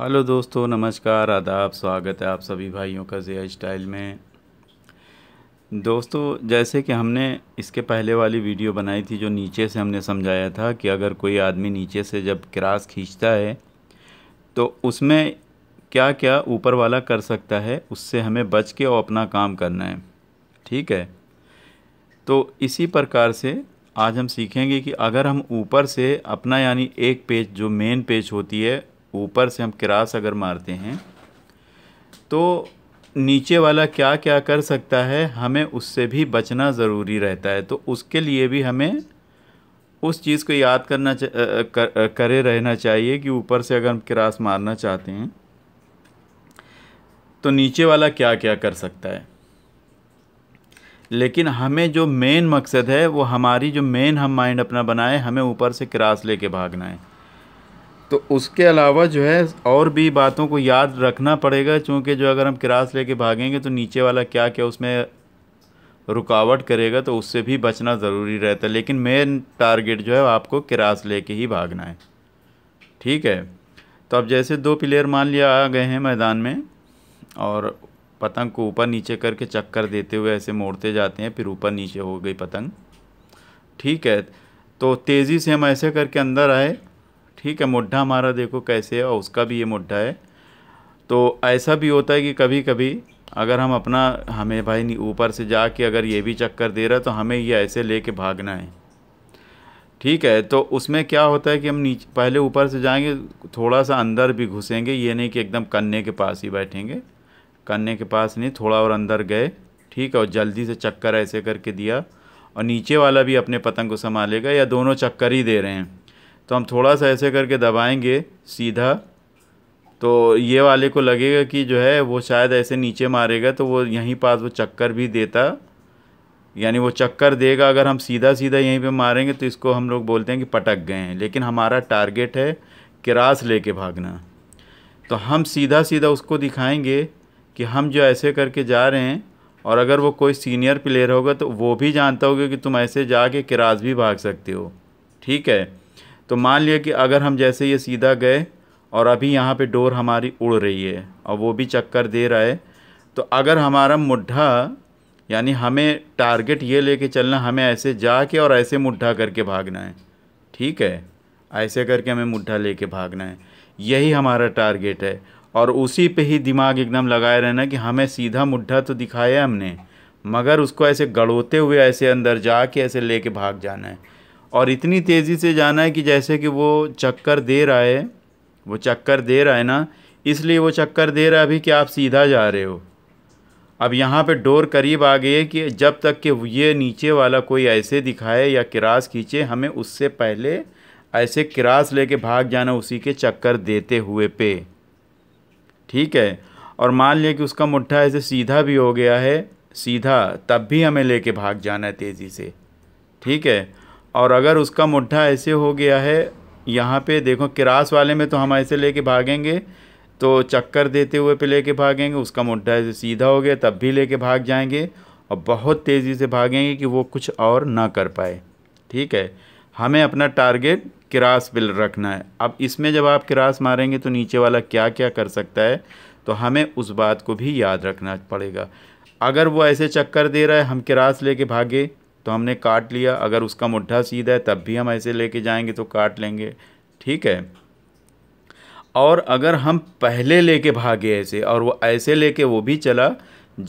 Hello दोस्तों नमस्कार आदाब स्वागत है आप सभी भाइयों का जिया स्टाइल में दोस्तों जैसे कि हमने इसके पहले वाली वीडियो बनाई थी जो नीचे से हमने समझाया था कि अगर कोई आदमी नीचे से जब क्रास खींचता है तो उसमें क्या क्या ऊपर वाला कर सकता है उससे हमें बच के और अपना काम करना है ठीक है तो इसी प्रकार से आज हम सीखेंगे कि अगर हम ऊपर से अपना यानी एक पेज जो मेन पेज होती है ऊपर से हम क्रास अगर मारते हैं तो नीचे वाला क्या क्या कर सकता है हमें उससे भी बचना ज़रूरी रहता है तो उसके लिए भी हमें उस चीज़ को याद करना कर, करे रहना चाहिए कि ऊपर से अगर हम क्रास मारना चाहते हैं तो नीचे वाला क्या क्या कर सकता है लेकिन हमें जो मेन मकसद है वो हमारी जो मेन हम माइंड अपना बनाए हमें ऊपर से क्रास लेके भागना है तो उसके अलावा जो है और भी बातों को याद रखना पड़ेगा क्योंकि जो अगर हम क्रास लेके भागेंगे तो नीचे वाला क्या क्या उसमें रुकावट करेगा तो उससे भी बचना ज़रूरी रहता है लेकिन मेन टारगेट जो है आपको क्रास लेके ही भागना है ठीक है तो अब जैसे दो प्लेयर मान लिया आ गए हैं मैदान में और पतंग को ऊपर नीचे करके चक्कर देते हुए ऐसे मोड़ते जाते हैं फिर ऊपर नीचे हो गई पतंग ठीक है तो तेज़ी से हम ऐसे करके अंदर आए ठीक है मुड्ढा हमारा देखो कैसे है और उसका भी ये मुड्ढा है तो ऐसा भी होता है कि कभी कभी अगर हम अपना हमें भाई ऊपर से जा के अगर ये भी चक्कर दे रहा है तो हमें ये ऐसे ले कर भागना है ठीक है तो उसमें क्या होता है कि हम नीचे पहले ऊपर से जाएंगे थोड़ा सा अंदर भी घुसेंगे ये नहीं कि एकदम कन्ने के पास ही बैठेंगे कन्ने के पास नहीं थोड़ा और अंदर गए ठीक है और जल्दी से चक्कर ऐसे करके दिया और नीचे वाला भी अपने पतंग को संभालेगा या दोनों चक्कर ही दे रहे हैं तो हम थोड़ा सा ऐसे करके दबाएंगे सीधा तो ये वाले को लगेगा कि जो है वो शायद ऐसे नीचे मारेगा तो वो यहीं पास वो चक्कर भी देता यानी वो चक्कर देगा अगर हम सीधा सीधा यहीं पे मारेंगे तो इसको हम लोग बोलते हैं कि पटक गए हैं लेकिन हमारा टारगेट है ले लेके भागना तो हम सीधा सीधा उसको दिखाएंगे कि हम जो ऐसे करके जा रहे हैं और अगर वो कोई सीनियर प्लेयर होगा तो वो भी जानता होगा कि तुम ऐसे जाके क्रास भी भाग सकते हो ठीक है तो मान लिया कि अगर हम जैसे ये सीधा गए और अभी यहाँ पे डोर हमारी उड़ रही है और वो भी चक्कर दे रहा है तो अगर हमारा मुड्ढा यानी हमें टारगेट ये लेके चलना हमें ऐसे जा के और ऐसे मुड्ढा करके भागना है ठीक है ऐसे करके हमें मुड्ढा लेके भागना है यही हमारा टारगेट है और उसी पे ही दिमाग एकदम लगाए रहना कि हमें सीधा मुड्ढा तो दिखाया हमने मगर उसको ऐसे गड़ोते हुए ऐसे अंदर जा के ऐसे ले भाग जाना है और इतनी तेज़ी से जाना है कि जैसे कि वो चक्कर दे रहा है वो चक्कर दे रहा है ना इसलिए वो चक्कर दे रहा है अभी कि आप सीधा जा रहे हो अब यहाँ पे डोर करीब आ गई है कि जब तक कि ये नीचे वाला कोई ऐसे दिखाए या क्रास खींचे हमें उससे पहले ऐसे क्रास लेके भाग जाना उसी के चक्कर देते हुए पे ठीक है और मान लिया कि उसका मुट्ठा ऐसे सीधा भी हो गया है सीधा तब भी हमें लेके भाग जाना है तेज़ी से ठीक है और अगर उसका मुठ्ठा ऐसे हो गया है यहाँ पे देखो किरास वाले में तो हम ऐसे लेके भागेंगे तो चक्कर देते हुए पे लेके भागेंगे उसका मुठ्ठा ऐसे सीधा हो गया तब भी लेके भाग जाएंगे और बहुत तेज़ी से भागेंगे कि वो कुछ और ना कर पाए ठीक है हमें अपना टारगेट किरास पर रखना है अब इसमें जब आप किरास मारेंगे तो नीचे वाला क्या क्या कर सकता है तो हमें उस बात को भी याद रखना पड़ेगा अगर वो ऐसे चक्कर दे रहा है हम किरास लेके भागे तो हमने काट लिया अगर उसका मुड्ढा सीधा है तब भी हम ऐसे लेके जाएंगे तो काट लेंगे ठीक है और अगर हम पहले लेके भागे ऐसे और वो ऐसे लेके वो भी चला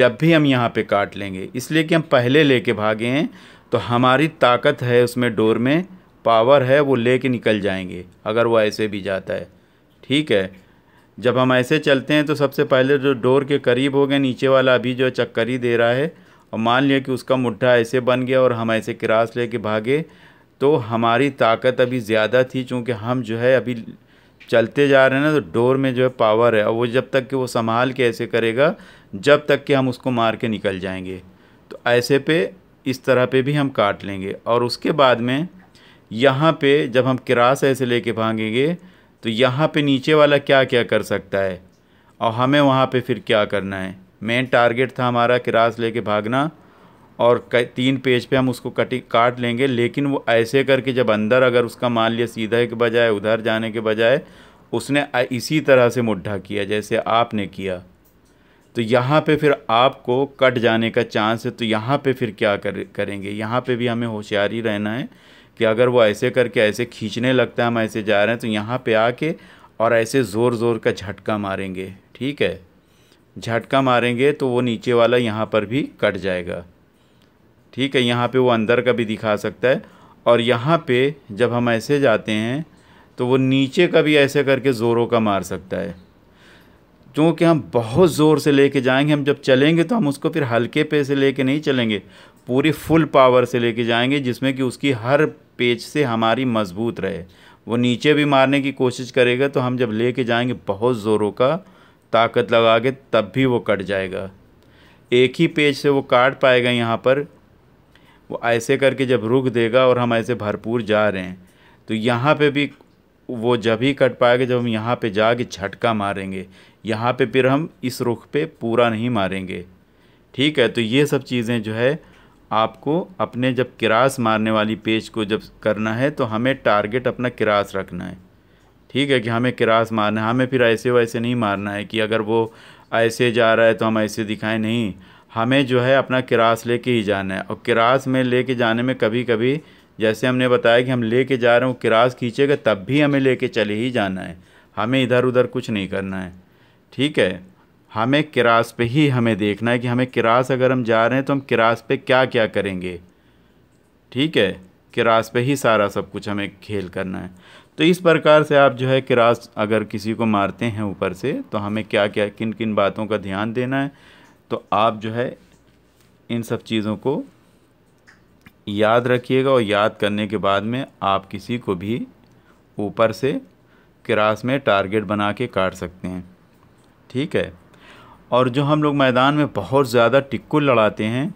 जब भी हम यहाँ पे काट लेंगे इसलिए कि हम पहले लेके भागे हैं तो हमारी ताकत है उसमें डोर में पावर है वो ले निकल जाएंगे अगर वो ऐसे भी जाता है ठीक है जब हम ऐसे चलते हैं तो सबसे पहले जो डोर के करीब हो गए नीचे वाला अभी जो चक्कर ही दे रहा है और मान लिया कि उसका मुठ्ठा ऐसे बन गया और हम ऐसे क्रास ले के भागे तो हमारी ताकत अभी ज़्यादा थी चूँकि हम जो है अभी चलते जा रहे हैं ना तो डोर में जो है पावर है और वो जब तक कि वो संभाल के ऐसे करेगा जब तक कि हम उसको मार के निकल जाएंगे तो ऐसे पे इस तरह पे भी हम काट लेंगे और उसके बाद में यहाँ पे जब हम क्रास ऐसे लेके भागेंगे तो यहाँ पे नीचे वाला क्या क्या कर सकता है और हमें वहाँ पे फिर क्या करना है मेन टारगेट था हमारा कि रास लेके भागना और तीन पेज पे हम उसको कटिंग काट लेंगे लेकिन वो ऐसे करके जब अंदर अगर उसका मान लिया सीधे के बजाय उधर जाने के बजाय उसने इसी तरह से मुड्ढा किया जैसे आपने किया तो यहाँ पे फिर आपको कट जाने का चांस है तो यहाँ पे फिर क्या कर करेंगे यहाँ पे भी हमें होशियारी रहना है कि अगर वो ऐसे करके ऐसे खींचने लगता है हम ऐसे जा रहे हैं तो यहाँ पे आके और ऐसे ज़ोर ज़ोर का झटका मारेंगे ठीक है झटका मारेंगे तो वो नीचे वाला यहाँ पर भी कट जाएगा ठीक है यहाँ पे वो अंदर का भी दिखा सकता है और यहाँ पे जब हम ऐसे जाते हैं तो वो नीचे का भी ऐसे करके ज़ोरों का मार सकता है क्योंकि हम बहुत ज़ोर से लेके जाएंगे हम जब चलेंगे तो हम उसको फिर हल्के पे से ले नहीं चलेंगे पूरी फुल पावर से लेके जाएंगे जिसमें कि उसकी हर पेज से हमारी मजबूत रहे वो नीचे भी मारने की कोशिश करेगा तो हम जब लेके जाएंगे बहुत ज़ोरों का ताकत लगा के तब भी वो कट जाएगा एक ही पेज से वो काट पाएगा यहाँ पर वो ऐसे करके जब रुक देगा और हम ऐसे भरपूर जा रहे हैं तो यहाँ पे भी वो जब ही कट पाएगा जब हम यहाँ पे जाके झटका मारेंगे यहाँ पे फिर हम इस रुख पे पूरा नहीं मारेंगे ठीक है तो ये सब चीज़ें जो है आपको अपने जब किरास मारने वाली पेज को जब करना है तो हमें टारगेट अपना किरास रखना है ठीक है कि हमें किरास मारना है हमें फिर ऐसे वैसे नहीं मारना है कि अगर वो ऐसे जा रहा है तो हम ऐसे दिखाएं नहीं हमें जो है अपना किरास लेके ही जाना है और किरास में लेके जाने में कभी कभी जैसे हमने बताया कि हम लेके जा रहे हैं किरास खींचेगा तब भी हमें लेके चले ही जाना है हमें इधर उधर कुछ नहीं करना है ठीक है हमें किरास पे ही हमें देखना है कि हमें किरास अगर हम जा रहे हैं तो हम किरास पे क्या क्या करेंगे ठीक है किरास पे ही सारा सब कुछ हमें खेल करना है तो इस प्रकार से आप जो है क्रास अगर किसी को मारते हैं ऊपर से तो हमें क्या क्या किन किन बातों का ध्यान देना है तो आप जो है इन सब चीज़ों को याद रखिएगा और याद करने के बाद में आप किसी को भी ऊपर से क्रास में टारगेट बना के काट सकते हैं ठीक है और जो हम लोग मैदान में बहुत ज़्यादा टिक्कुल लड़ाते हैं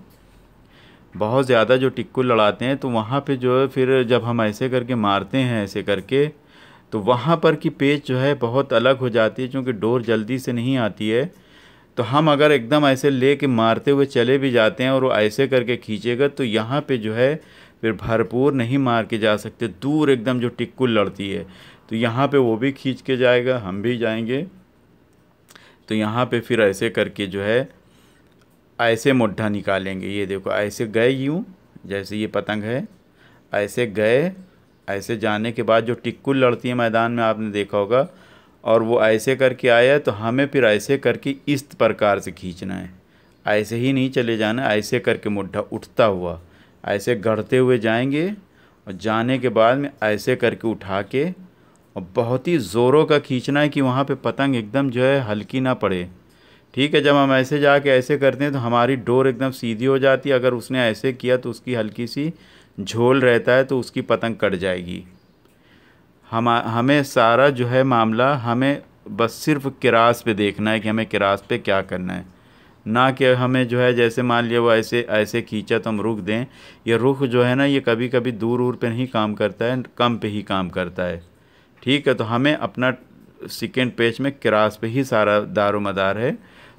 बहुत ज़्यादा जो टिक्कू लड़ाते हैं तो वहाँ पे जो है फिर जब हम ऐसे करके मारते हैं ऐसे करके तो वहाँ पर की पेच जो है बहुत अलग हो जाती है क्योंकि डोर जल्दी से नहीं आती है तो हम अगर एकदम ऐसे ले के मारते हुए चले भी जाते हैं और वो ऐसे करके खींचेगा तो यहाँ पे जो है फिर भरपूर नहीं मार के जा सकते दूर एकदम जो टिक्कुल लड़ती है तो यहाँ पे वो भी खींच के जाएगा हम भी जाएंगे तो यहाँ पे फिर ऐसे करके जो है ऐसे मुड्ढा निकालेंगे ये देखो ऐसे गए यूँ जैसे ये पतंग है ऐसे गए ऐसे जाने के बाद जो टिक्कुल लड़ती है मैदान में आपने देखा होगा और वो ऐसे करके आया तो हमें फिर ऐसे करके इस प्रकार से खींचना है ऐसे ही नहीं चले जाना ऐसे करके मुड्ढा उठता हुआ ऐसे गढ़ते हुए जाएंगे और जाने के बाद में ऐसे करके उठा के और बहुत ही ज़ोरों का खींचना है कि वहाँ पे पतंग एकदम जो है हल्की ना पड़े ठीक है जब हम ऐसे जाके ऐसे करते हैं तो हमारी डोर एकदम सीधी हो जाती है अगर उसने ऐसे किया तो उसकी हल्की सी झोल रहता है तो उसकी पतंग कट जाएगी हम हमें सारा जो है मामला हमें बस सिर्फ किरास पे देखना है कि हमें किरास पे क्या करना है ना कि हमें जो है जैसे मान लिया वो ऐसे ऐसे खींचा तो हम रुख दें ये रुख जो है ना ये कभी कभी दूर ऊर पे नहीं काम करता है कम पे ही काम करता है ठीक है तो हमें अपना सेकेंड पेज में किरास पे ही सारा दारो मदार है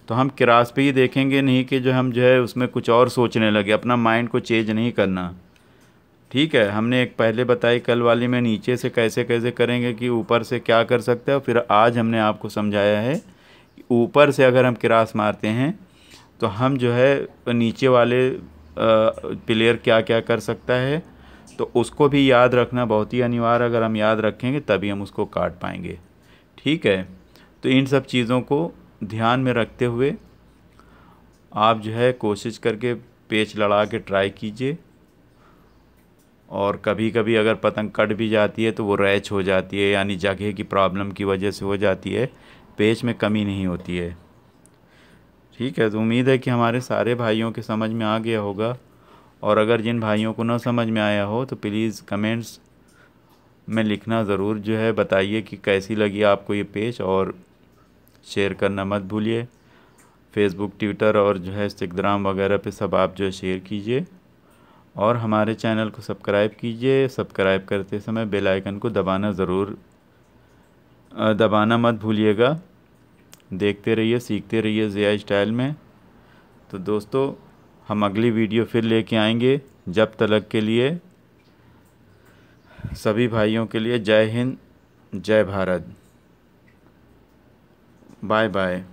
तो हम क्रास पे ही देखेंगे नहीं कि जो हम जो है उसमें कुछ और सोचने लगे अपना माइंड को चेंज नहीं करना ठीक है हमने एक पहले बताई कल वाली में नीचे से कैसे कैसे करेंगे कि ऊपर से क्या कर सकते हैं फिर आज हमने आपको समझाया है ऊपर से अगर हम क्रास मारते हैं तो हम जो है नीचे वाले प्लेयर क्या क्या कर सकता है तो उसको भी याद रखना बहुत ही अनिवार्य अगर हम याद रखेंगे तभी हम उसको काट पाएंगे ठीक है तो इन सब चीज़ों को ध्यान में रखते हुए आप जो है कोशिश करके पेच लड़ा के ट्राई कीजिए और कभी कभी अगर पतंग कट भी जाती है तो वो रैच हो जाती है यानी जगह की प्रॉब्लम की वजह से हो जाती है पेच में कमी नहीं होती है ठीक है तो उम्मीद है कि हमारे सारे भाइयों के समझ में आ गया होगा और अगर जिन भाइयों को ना समझ में आया हो तो प्लीज़ कमेंट्स में लिखना ज़रूर जो है बताइए कि कैसी लगी आपको ये पेच और शेयर करना मत भूलिए फेसबुक ट्विटर और जो है इंस्टाग्राम वगैरह पे सब आप जो है शेयर कीजिए और हमारे चैनल को सब्सक्राइब कीजिए सब्सक्राइब करते समय बेल आइकन को दबाना ज़रूर दबाना मत भूलिएगा देखते रहिए सीखते रहिए ज़िया स्टाइल में तो दोस्तों हम अगली वीडियो फिर लेके आएंगे जब तलक के लिए सभी भाइयों के लिए जय हिंद जय भारत Bye bye.